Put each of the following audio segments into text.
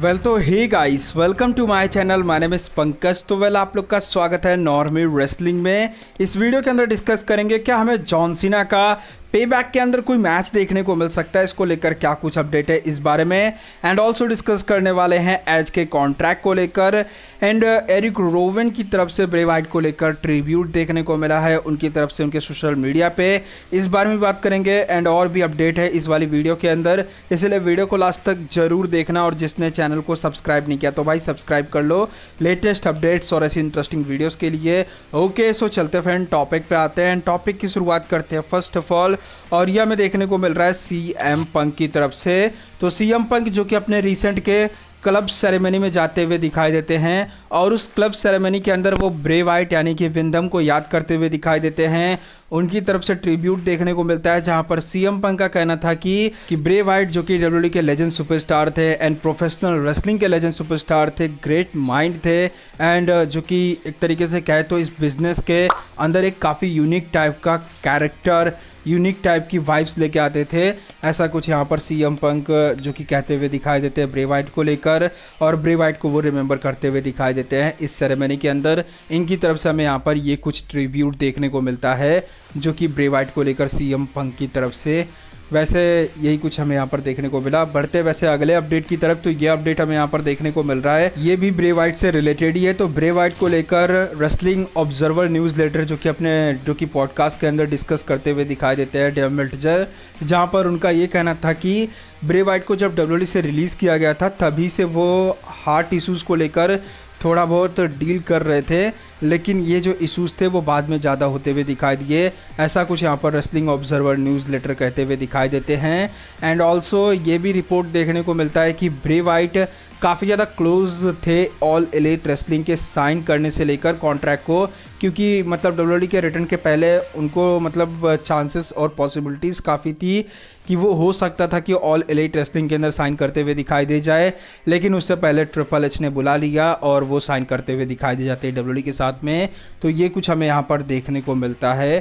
well तो hey guys welcome to my channel my name is Pankaj तो well आप लोग का स्वागत है नॉर्मी रेसलिंग में इस वीडियो के अंदर डिस्कस करेंगे क्या हमें जॉन सीना का पे बैक के अंदर कोई मैच देखने को मिल सकता है इसको लेकर क्या कुछ अपडेट है इस बारे में एंड ऑल्सो डिस्कस करने वाले हैं एज के कॉन्ट्रैक्ट को लेकर एंड एरिक रोवन की तरफ से ब्रे वाइट को लेकर ट्रिब्यूट देखने को मिला है उनकी तरफ से उनके सोशल मीडिया पे इस बारे में बात करेंगे एंड और भी अपडेट है इस वाली वीडियो के अंदर इसलिए वीडियो को लास्ट तक जरूर देखना और जिसने चैनल को सब्सक्राइब नहीं किया तो भाई सब्सक्राइब कर लो लेटेस्ट अपडेट्स और ऐसी इंटरेस्टिंग वीडियोज़ के लिए ओके सो चलते फ्रेंड टॉपिक पर आते हैं एंड टॉपिक की शुरुआत करते हैं फर्स्ट ऑफ ऑल और यह हमें देखने को मिल रहा है सी एम पंक की तरफ से तो सी एम पंक जो कि अपने रिसेंट के क्लब सेरेमनी में जाते हुए दिखाई देते हैं और उस क्लब सेरेमनी के अंदर वो ब्रे वाइट यानी कि विंधम को याद करते हुए दिखाई देते हैं उनकी तरफ से ट्रिब्यूट देखने को मिलता है जहां पर सीएम पंक का कहना था कि कि ब्रे वाइट जो कि डब्ल्यू e के लेजेंड सुपरस्टार थे एंड प्रोफेशनल रेसलिंग के लेजेंड सुपरस्टार थे ग्रेट माइंड थे एंड uh, जो कि एक तरीके से कहे तो इस बिजनेस के अंदर एक काफ़ी यूनिक टाइप का कैरेक्टर यूनिक टाइप की वाइब्स लेके आते थे ऐसा कुछ यहाँ पर सी एम पंक जो कि कहते हुए दिखाई देते हैं ब्रे वाइट को लेकर और ब्रे वाइट को वो रिमेंबर करते हुए दिखाई देते हैं इस सेरेमनी के अंदर इनकी तरफ से हमें यहाँ पर ये कुछ ट्रिब्यूट देखने को मिलता है जो कि ब्रे वाइट को लेकर सी एम पंक की तरफ से वैसे यही कुछ हमें यहाँ पर देखने को मिला बढ़ते वैसे अगले अपडेट की तरफ तो ये अपडेट हमें यहाँ पर देखने को मिल रहा है ये भी ब्रे वाइट से रिलेटेड ही है तो ब्रे वाइट को लेकर रेस्लिंग ऑब्जर्वर न्यूज लेटर जो कि अपने जो कि पॉडकास्ट के अंदर डिस्कस करते हुए दिखाई देते हैं डेवमेल्ट मिल्टजर जहाँ पर उनका ये कहना था कि ब्रे वाइट को जब डब्ल्यू e से रिलीज़ किया गया था तभी से वो हार्ट इशूज़ को लेकर थोड़ा बहुत डील कर रहे थे लेकिन ये जो इशूज़ थे वो बाद में ज़्यादा होते हुए दिखाई दिए ऐसा कुछ यहाँ पर रेस्लिंग ऑब्जर्वर न्यूज़ लेटर कहते हुए दिखाई देते हैं एंड ऑल्सो ये भी रिपोर्ट देखने को मिलता है कि ब्रे वाइट काफ़ी ज़्यादा क्लोज थे ऑल एलेट रेसलिंग के साइन करने से लेकर कॉन्ट्रैक्ट को क्योंकि मतलब डब्ल्यू e के रिटर्न के पहले उनको मतलब चांसेस और पॉसिबिलिटीज़ काफ़ी थी कि वो हो सकता था कि ऑल एलेट रेसलिंग के अंदर साइन करते हुए दिखाई दे जाए लेकिन उससे पहले ट्रिपल एच ने बुला लिया और वो साइन करते हुए दिखाई दे जाते डब्ल्यू e के साथ साथ में तो ये कुछ हमें यहाँ पर देखने को मिलता है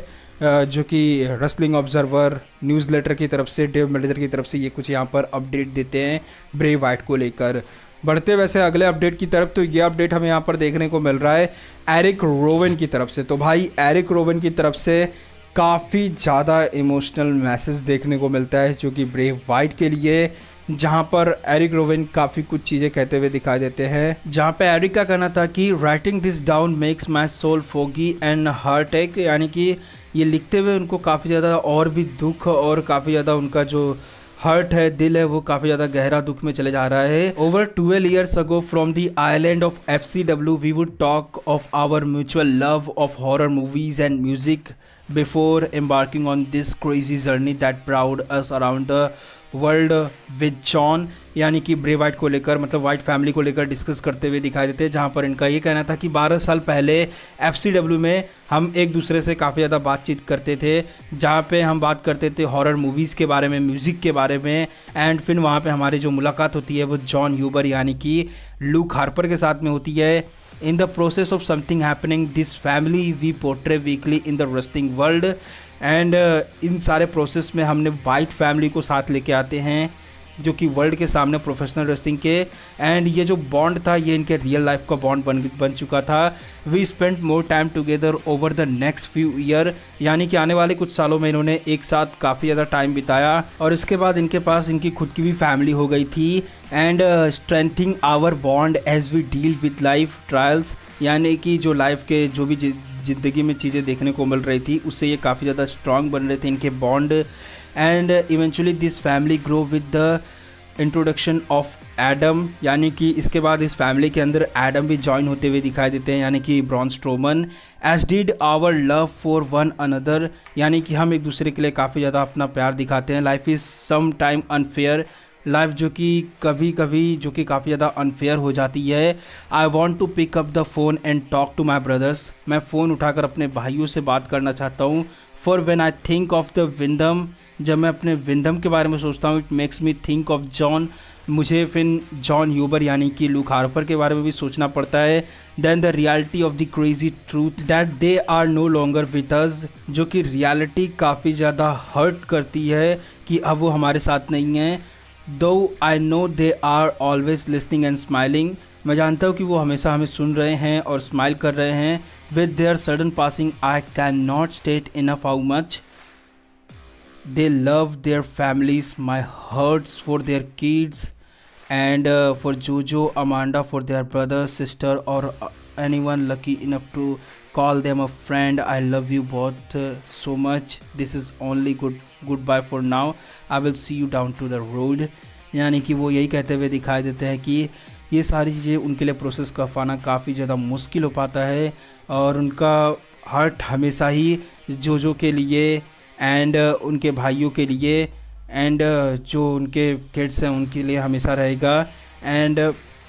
जो कि रसलिंग ऑब्जर्वर न्यूज़ लेटर की तरफ से डेव मेडिटर की तरफ से ये कुछ यहाँ पर अपडेट देते हैं ब्रे वाइट को लेकर बढ़ते वैसे अगले अपडेट की तरफ तो ये अपडेट हमें यहाँ पर देखने को मिल रहा है एरिक रोवन की तरफ से तो भाई एरिक रोवन की तरफ से काफ़ी ज़्यादा इमोशनल मैसेज देखने को मिलता है जो कि ब्रेव वाइट के लिए जहाँ पर एरिक रोविन काफ़ी कुछ चीज़ें कहते हुए दिखाई देते हैं जहाँ पे एरिक का कहना था कि writing this down makes my soul foggy and heart ache यानी कि ये लिखते हुए उनको काफ़ी ज़्यादा और भी दुख और काफ़ी ज़्यादा उनका जो हर्ट है दिल है वो काफ़ी ज़्यादा गहरा दुख में चले जा रहा है over twelve years ago from the island of F C W we would talk of our mutual love of horror movies and music before embarking on this crazy journey that proud us around the world with John यानी कि Bray Wyatt को लेकर मतलब white family को लेकर discuss करते हुए दिखाई देते हैं जहाँ पर इनका ये कहना था कि 12 साल पहले एफ में हम एक दूसरे से काफ़ी ज़्यादा बातचीत करते थे जहाँ पे हम बात करते थे हॉरर मूवीज़ के बारे में म्यूज़िक के बारे में एंड फिर वहाँ पे हमारी जो मुलाकात होती है वो जॉन ह्यूबर यानी कि लू हार्पर के साथ में होती है in the process of something happening this family we portray weekly in the wrestling world and uh, इन सारे प्रोसेस में हमने वाइट फैमिली को साथ लेके आते हैं जो कि वर्ल्ड के सामने प्रोफेशनल रेस्लिंग के एंड ये जो बॉन्ड था ये इनके रियल लाइफ का बॉन्ड बन बन चुका था we spend more time together over the next few year यानी कि आने वाले कुछ सालों में इन्होंने एक साथ काफ़ी ज़्यादा टाइम बिताया और इसके बाद इनके पास इनकी खुद की भी फैमिली हो गई थी and strengthening our bond as we deal with life trials यानी कि जो लाइफ के जो भी ज़िंदगी में चीज़ें देखने को मिल रही थी उससे ये काफ़ी ज़्यादा स्ट्रांग बन रहे थे इनके bond and eventually this family grow with the introduction of Adam यानी कि इसके बाद इस फैमिली के अंदर एडम भी ज्वाइन होते हुए दिखाई देते हैं यानी कि Braun Strowman as did our love for one another यानी कि हम एक दूसरे के लिए काफ़ी ज़्यादा अपना प्यार दिखाते हैं life is some time unfair life जो कि कभी कभी जो कि काफ़ी ज़्यादा अनफेयर हो जाती है I want to pick up the phone and talk to my brothers मैं फ़ोन उठाकर अपने भाइयों से बात करना चाहता हूँ for when I think of the Windham जब मैं अपने विंदम के बारे में सोचता हूँ it makes me think of John मुझे फिर जॉन यूबर यानी कि लुक हार्पर के बारे में भी सोचना पड़ता है then the reality of the crazy truth that they are no longer with us जो कि रियलिटी काफ़ी ज़्यादा हर्ट करती है कि अब वो हमारे साथ नहीं है though I know they are always listening and smiling मैं जानता हूँ कि वो हमेशा हमें सुन रहे हैं और स्माइल कर रहे हैं with their sudden passing I can not state enough how much they love their families my hearts for their kids and for JoJo Amanda for their brother sister और anyone lucky enough to call them a friend I love you बहुत so much this is only good goodbye for now I will see you down to the road यानी कि वो यही कहते हुए दिखाई देते हैं कि ये सारी चीज़ें उनके लिए प्रोसेस कर पाना काफ़ी ज़्यादा मुश्किल हो पाता है और उनका हर्ट हमेशा ही जो जो के लिए एंड uh, उनके भाइयों के लिए एंड uh, जो उनके किड्स हैं उनके लिए हमेशा रहेगा एंड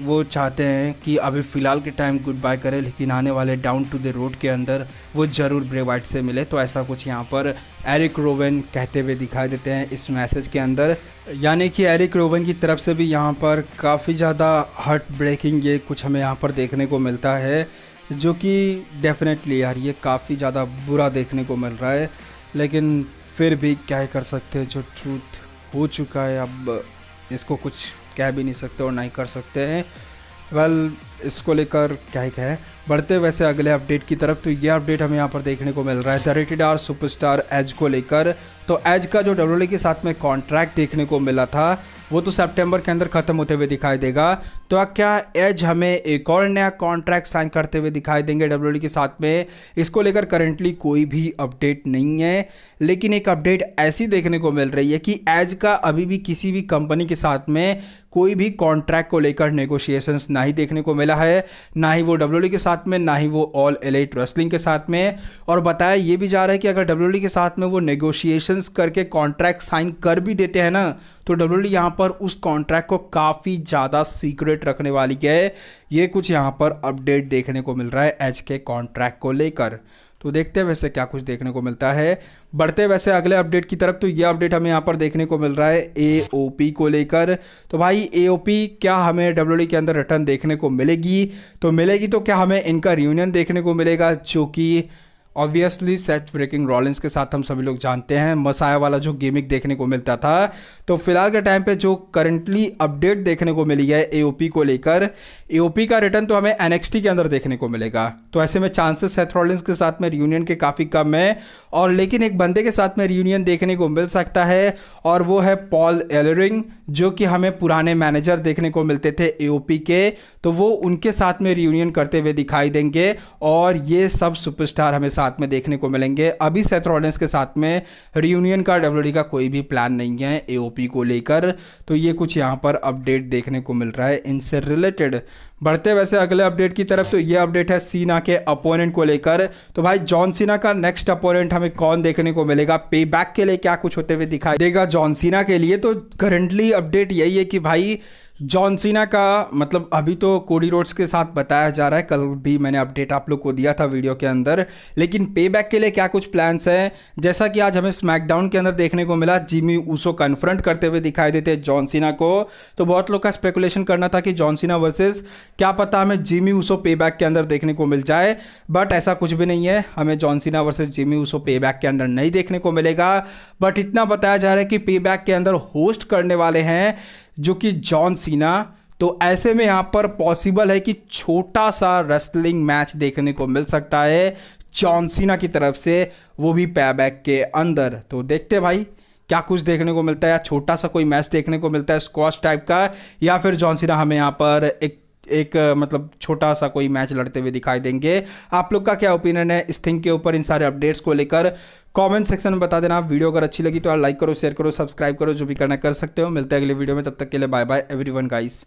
वो चाहते हैं कि अभी फ़िलहाल के टाइम गुड बाय करें लेकिन आने वाले डाउन टू द रोड के अंदर वो ज़रूर ब्रेवाइट से मिले तो ऐसा कुछ यहाँ पर एरिक रोवन कहते हुए दिखाई देते हैं इस मैसेज के अंदर यानी कि एरिक रोवन की तरफ से भी यहाँ पर काफ़ी ज़्यादा हार्ट ब्रेकिंग ये कुछ हमें यहाँ पर देखने को मिलता है जो कि डेफिनेटली यार ये काफ़ी ज़्यादा बुरा देखने को मिल रहा है लेकिन फिर भी क्या कर सकते हैं जो ट्रूथ हो चुका है अब इसको कुछ कह भी नहीं सकते और ना ही कर सकते हैं वेल इसको लेकर क्या ही कहें बढ़ते वैसे अगले अपडेट की तरफ तो ये अपडेट हमें यहाँ पर देखने को मिल रहा है रेटेड आर सुपरस्टार एज को लेकर तो एज का जो डब्ल्यू e के साथ में कॉन्ट्रैक्ट देखने को मिला था वो तो सितंबर के अंदर खत्म होते हुए दिखाई देगा तो क्या एज हमें एक और नया कॉन्ट्रैक्ट साइन करते हुए दिखाई देंगे डब्ल्यू e के साथ में इसको लेकर करेंटली कोई भी अपडेट नहीं है लेकिन एक अपडेट ऐसी देखने को मिल रही है कि एज का अभी भी किसी भी कंपनी के साथ में कोई भी कॉन्ट्रैक्ट को लेकर नेगोशिएशन ना ही देखने को मिला है ना ही वो डब्ल्यू के साथ में ना ही वो ऑल एलेट रेसलिंग के साथ में और बताया ये भी जा रहा है कि अगर डब्ल्यू के साथ में वो नेगोशिएशंस करके कॉन्ट्रैक्ट साइन कर भी देते हैं ना तो डब्ल्यू डी यहाँ पर उस कॉन्ट्रैक्ट को काफ़ी ज़्यादा सीक्रेट रखने वाली है ये कुछ यहाँ पर अपडेट देखने को मिल रहा है एच के कॉन्ट्रैक्ट को लेकर तो देखते हैं वैसे क्या कुछ देखने को मिलता है बढ़ते वैसे अगले अपडेट की तरफ तो ये अपडेट हमें यहाँ पर देखने को मिल रहा है ए को लेकर तो भाई ए क्या हमें डब्ल्यू के अंदर रिटर्न देखने को मिलेगी तो मिलेगी तो क्या हमें इनका रियूनियन देखने को मिलेगा जो कि ऑब्वियसली सेट ब्रेकिंग रॉलिंस के साथ हम सभी लोग जानते हैं मसाया वाला जो गेमिंग देखने को मिलता था तो फिलहाल के टाइम पे जो करंटली अपडेट देखने को मिली है एओपी को लेकर एओपी का रिटर्न तो हमें एनएक्सटी के अंदर देखने को मिलेगा तो ऐसे में चांसेस सेथ रॉलिंस के साथ में रियूनियन के काफ़ी कम है और लेकिन एक बंदे के साथ में रियूनियन देखने को मिल सकता है और वो है पॉल एलरिंग जो कि हमें पुराने मैनेजर देखने को मिलते थे ए के तो वो उनके साथ में रियूनियन करते हुए दिखाई देंगे और ये सब सुपरस्टार हमें साथ में देखने को मिलेंगे अभी सेथ रॉलिंस के साथ में रियूनियन का डब्ल्यू का कोई भी प्लान नहीं है ए को लेकर तो ये कुछ यहाँ पर अपडेट देखने को मिल रहा है इनसे रिलेटेड बढ़ते वैसे अगले अपडेट की तरफ तो ये अपडेट है सीना के अपोनेंट को लेकर तो भाई जॉन सीना का नेक्स्ट अपोनेंट हमें कौन देखने को मिलेगा पे के लिए क्या कुछ होते हुए दिखाई देगा जॉन सीना के लिए तो करंटली अपडेट यही है कि भाई जॉन सीना का मतलब अभी तो कोडी रोड्स के साथ बताया जा रहा है कल भी मैंने अपडेट आप लोग को दिया था वीडियो के अंदर लेकिन पे बैक के लिए क्या कुछ प्लान्स हैं जैसा कि आज हमें स्मैकडाउन के अंदर देखने को मिला जिमी ऊसो कन्फ्रंट करते हुए दिखाई देते जॉन सीना को तो बहुत लोग का स्पेकुलेशन करना था कि जॉन सीना वर्सेज क्या पता हमें जिमी ऊसो पे बैक के अंदर देखने को मिल जाए बट ऐसा कुछ भी नहीं है हमें John Cena versus Jimmy Uso payback के अंदर नहीं देखने को मिलेगा बट इतना बताया जा रहा है कि पे बैक के अंदर होस्ट करने वाले हैं जो कि जॉन सीना तो ऐसे में यहाँ पर पॉसिबल है कि छोटा सा रेसलिंग मैच देखने को मिल सकता है जॉन सीना की तरफ से वो भी पैबैक के अंदर तो देखते भाई क्या कुछ देखने को मिलता है या छोटा सा कोई मैच देखने को मिलता है स्क्वाश टाइप का या फिर जॉन सीना हमें यहाँ पर एक एक मतलब छोटा सा कोई मैच लड़ते हुए दिखाई देंगे आप लोग का क्या ओपिनियन है इस थिंग के ऊपर इन सारे अपडेट्स को लेकर कमेंट सेक्शन में बता देना वीडियो अगर अच्छी लगी तो यार लाइक करो शेयर करो सब्सक्राइब करो जो भी करना कर सकते हो मिलते हैं अगले वीडियो में तब तक के लिए बाय बाय एवरी गाइस